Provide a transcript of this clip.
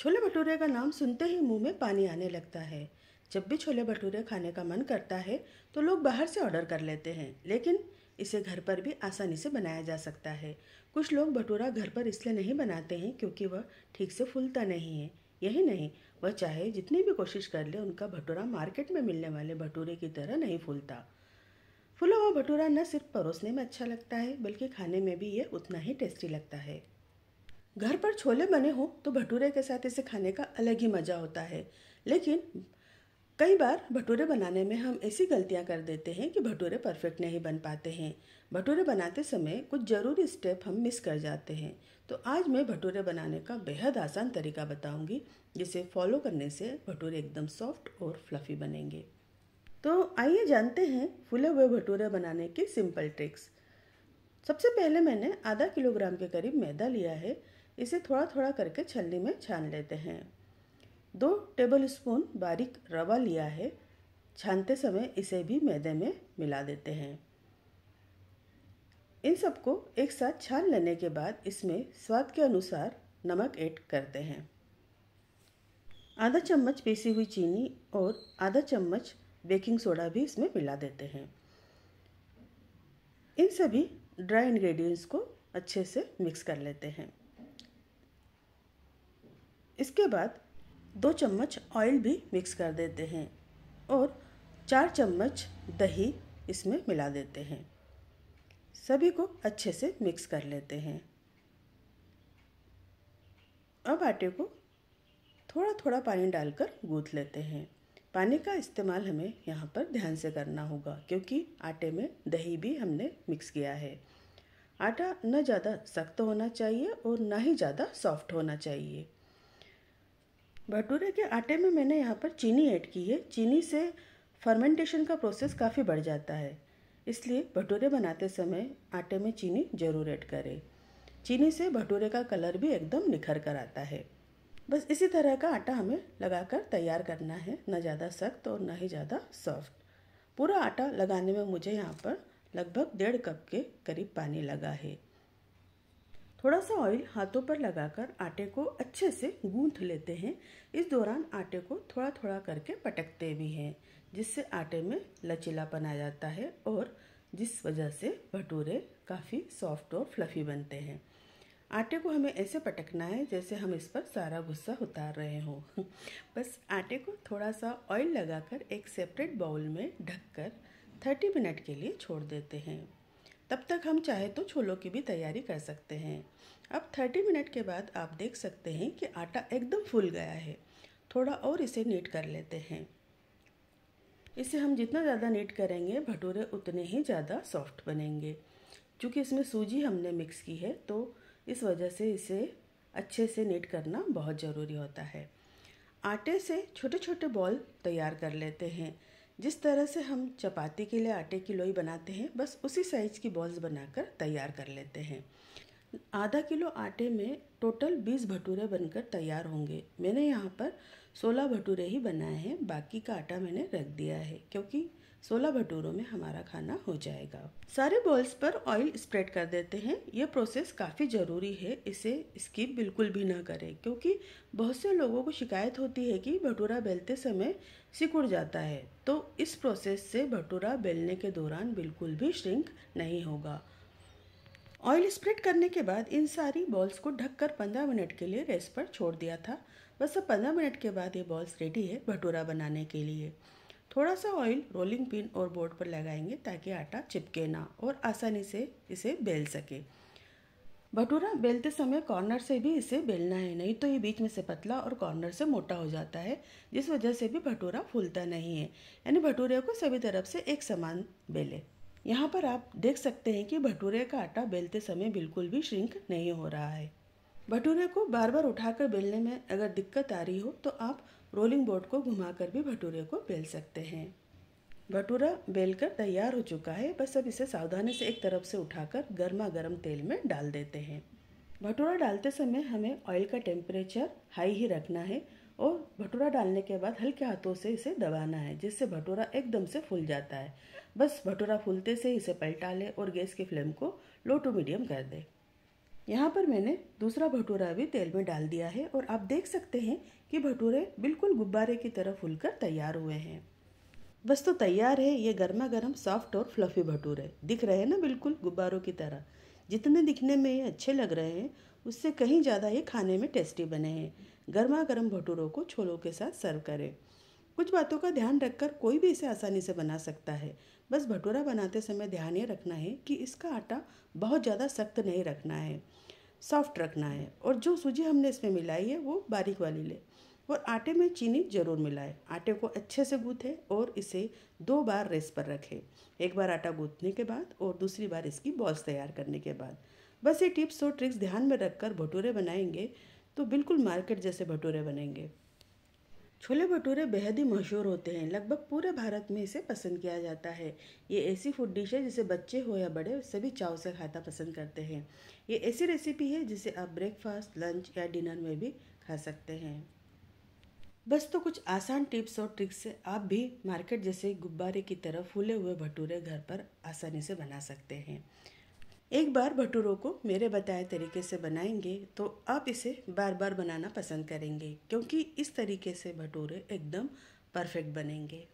छोले भटूरे का नाम सुनते ही मुंह में पानी आने लगता है जब भी छोले भटूरे खाने का मन करता है तो लोग बाहर से ऑर्डर कर लेते हैं लेकिन इसे घर पर भी आसानी से बनाया जा सकता है कुछ लोग भटूरा घर पर इसलिए नहीं बनाते हैं क्योंकि वह ठीक से फूलता नहीं है यही नहीं वह चाहे जितनी भी कोशिश कर ले उनका भटूरा मार्केट में मिलने वाले भटूरे की तरह नहीं फूलता फूला हुआ भटूरा न सिर्फ परोसने में अच्छा लगता है बल्कि खाने में भी ये उतना ही टेस्टी लगता है घर पर छोले बने हों तो भटूरे के साथ इसे खाने का अलग ही मज़ा होता है लेकिन कई बार भटूरे बनाने में हम ऐसी गलतियां कर देते हैं कि भटूरे परफेक्ट नहीं बन पाते हैं भटूरे बनाते समय कुछ ज़रूरी स्टेप हम मिस कर जाते हैं तो आज मैं भटूरे बनाने का बेहद आसान तरीका बताऊंगी जिसे फॉलो करने से भटूरे एकदम सॉफ्ट और फ्लफ़ी बनेंगे तो आइए जानते हैं फूले हुए भटूरे बनाने की सिंपल ट्रिक्स सबसे पहले मैंने आधा किलोग्राम के करीब मैदा लिया है इसे थोड़ा थोड़ा करके छलनी में छान लेते हैं दो टेबल स्पून बारीक रवा लिया है छानते समय इसे भी मैदे में मिला देते हैं इन सबको एक साथ छान लेने के बाद इसमें स्वाद के अनुसार नमक ऐड करते हैं आधा चम्मच पीसी हुई चीनी और आधा चम्मच बेकिंग सोडा भी इसमें मिला देते हैं इन सभी ड्राई इंग्रेडिएंट्स को अच्छे से मिक्स कर लेते हैं इसके बाद दो चम्मच ऑयल भी मिक्स कर देते हैं और चार चम्मच दही इसमें मिला देते हैं सभी को अच्छे से मिक्स कर लेते हैं अब आटे को थोड़ा थोड़ा पानी डालकर गूँथ लेते हैं पानी का इस्तेमाल हमें यहाँ पर ध्यान से करना होगा क्योंकि आटे में दही भी हमने मिक्स किया है आटा न ज़्यादा सख्त होना चाहिए और ना ही ज़्यादा सॉफ्ट होना चाहिए भटूरे के आटे में मैंने यहाँ पर चीनी ऐड की है चीनी से फर्मेंटेशन का प्रोसेस काफ़ी बढ़ जाता है इसलिए भटूरे बनाते समय आटे में चीनी ज़रूर ऐड करें चीनी से भटूरे का कलर भी एकदम निखर कर आता है बस इसी तरह का आटा हमें लगाकर तैयार करना है ना ज़्यादा सख्त और ना ही ज़्यादा सॉफ्ट पूरा आटा लगाने में मुझे यहाँ पर लगभग डेढ़ कप के करीब पानी लगा है थोड़ा सा ऑयल हाथों पर लगाकर आटे को अच्छे से गूंथ लेते हैं इस दौरान आटे को थोड़ा थोड़ा करके पटकते भी हैं जिससे आटे में लचीलापन आ जाता है और जिस वजह से भटूरे काफ़ी सॉफ्ट और फ्लफ़ी बनते हैं आटे को हमें ऐसे पटकना है जैसे हम इस पर सारा गुस्सा उतार रहे हों बस आटे को थोड़ा सा ऑयल लगाकर एक सेपरेट बाउल में ढककर 30 मिनट के लिए छोड़ देते हैं तब तक हम चाहे तो छोलों की भी तैयारी कर सकते हैं अब 30 मिनट के बाद आप देख सकते हैं कि आटा एकदम फूल गया है थोड़ा और इसे नीट कर लेते हैं इसे हम जितना ज़्यादा नीट करेंगे भटूरे उतने ही ज़्यादा सॉफ्ट बनेंगे क्योंकि इसमें सूजी हमने मिक्स की है तो इस वजह से इसे अच्छे से नीट करना बहुत ज़रूरी होता है आटे से छोटे छोटे बॉल तैयार कर लेते हैं जिस तरह से हम चपाती के लिए आटे की लोई बनाते हैं बस उसी साइज़ की बॉल्स बनाकर तैयार कर लेते हैं आधा किलो आटे में टोटल 20 भटूरे बनकर तैयार होंगे मैंने यहाँ पर 16 भटूरे ही बनाए हैं बाकी का आटा मैंने रख दिया है क्योंकि 16 भटूरों में हमारा खाना हो जाएगा सारे बॉल्स पर ऑयल स्प्रेड कर देते हैं ये प्रोसेस काफ़ी ज़रूरी है इसे स्किप बिल्कुल भी ना करें क्योंकि बहुत से लोगों को शिकायत होती है कि भटूरा बेलते समय सिकुड़ जाता है तो इस प्रोसेस से भटूरा बेलने के दौरान बिल्कुल भी श्रिंक नहीं होगा ऑयल स्प्रेड करने के बाद इन सारी बॉल्स को ढककर 15 मिनट के लिए रेस्ट पर छोड़ दिया था बस अब 15 मिनट के बाद ये बॉल्स रेडी है भटूरा बनाने के लिए थोड़ा सा ऑयल रोलिंग पिन और बोर्ड पर लगाएंगे ताकि आटा चिपके ना और आसानी से इसे बेल सके भटूरा बेलते समय कॉर्नर से भी इसे बेलना है नहीं तो ये बीच में से पतला और कॉर्नर से मोटा हो जाता है जिस वजह से भी भटूरा फूलता नहीं है यानी भटूरे को सभी तरफ से एक समान बेले यहाँ पर आप देख सकते हैं कि भटूरे का आटा बेलते समय बिल्कुल भी श्रिंक नहीं हो रहा है भटूरे को बार बार उठाकर बेलने में अगर दिक्कत आ रही हो तो आप रोलिंग बोर्ड को घुमाकर भी भटूरे को बेल सकते हैं भटूरा बेलकर तैयार हो चुका है बस अब इसे सावधानी से एक तरफ से उठाकर गर्मा गर्म तेल में डाल देते हैं भटूरा डालते समय हमें ऑयल का टेम्परेचर हाई ही रखना है और भटूरा डालने के बाद हल्के हाथों से इसे दबाना है जिससे भटूरा एकदम से फूल जाता है बस भटूरा फूलते से इसे पलटा लें और गैस की फ्लेम को लो टू मीडियम कर दें यहाँ पर मैंने दूसरा भटूरा भी तेल में डाल दिया है और आप देख सकते हैं कि भटूरे बिल्कुल गुब्बारे की तरह फूल तैयार हुए हैं बस तो तैयार है ये गर्मा गर्म सॉफ्ट और फ्लफ़ी भटूरे दिख रहे हैं ना बिल्कुल गुब्बारों की तरह जितने दिखने में ये अच्छे लग रहे हैं उससे कहीं ज़्यादा ये खाने में टेस्टी बने हैं गर्मा गर्म भटूरों को छोलों के साथ सर्व करें कुछ बातों का ध्यान रखकर कोई भी इसे आसानी से बना सकता है बस भटूरा बनाते समय ध्यान ये रखना है कि इसका आटा बहुत ज़्यादा सख्त नहीं रखना है सॉफ्ट रखना है और जो सूजी हमने इसमें मिलाई है वो बारीक वाली ले और आटे में चीनी जरूर मिलाएं आटे को अच्छे से गूँथें और इसे दो बार रेस पर रखें एक बार आटा गूँथने के बाद और दूसरी बार इसकी बॉल्स तैयार करने के बाद बस ये टिप्स और ट्रिक्स ध्यान में रखकर भटूरे बनाएंगे तो बिल्कुल मार्केट जैसे भटूरे बनेंगे छोले भटूरे बेहद ही मशहूर होते हैं लगभग पूरे भारत में इसे पसंद किया जाता है ये ऐसी फूड डिश है जिसे बच्चे हो या बड़े सभी चाव से खाता पसंद करते हैं ये ऐसी रेसिपी है जिसे आप ब्रेकफास्ट लंच या डिनर में भी खा सकते हैं बस तो कुछ आसान टिप्स और ट्रिक्स से आप भी मार्केट जैसे गुब्बारे की तरह फूले हुए भटूरे घर पर आसानी से बना सकते हैं एक बार भटूरों को मेरे बताए तरीके से बनाएंगे तो आप इसे बार बार बनाना पसंद करेंगे क्योंकि इस तरीके से भटूरे एकदम परफेक्ट बनेंगे